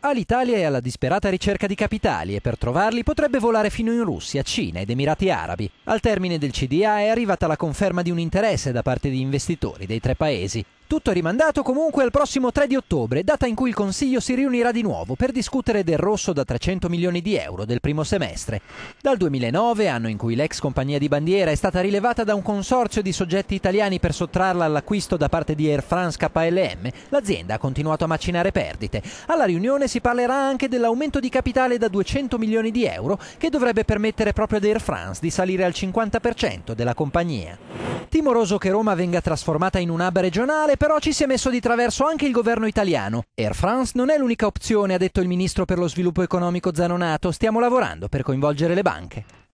Alitalia è alla disperata ricerca di capitali e per trovarli potrebbe volare fino in Russia, Cina ed Emirati Arabi. Al termine del CDA è arrivata la conferma di un interesse da parte di investitori dei tre paesi. Tutto è rimandato comunque al prossimo 3 di ottobre, data in cui il Consiglio si riunirà di nuovo per discutere del rosso da 300 milioni di euro del primo semestre. Dal 2009, anno in cui l'ex compagnia di bandiera è stata rilevata da un consorzio di soggetti italiani per sottrarla all'acquisto da parte di Air France KLM, l'azienda ha continuato a macinare perdite. Alla riunione si parlerà anche dell'aumento di capitale da 200 milioni di euro che dovrebbe permettere proprio ad Air France di salire al 50% della compagnia. Timoroso che Roma venga trasformata in un hub regionale, però ci si è messo di traverso anche il governo italiano. Air France non è l'unica opzione, ha detto il ministro per lo sviluppo economico Zanonato. Stiamo lavorando per coinvolgere le banche.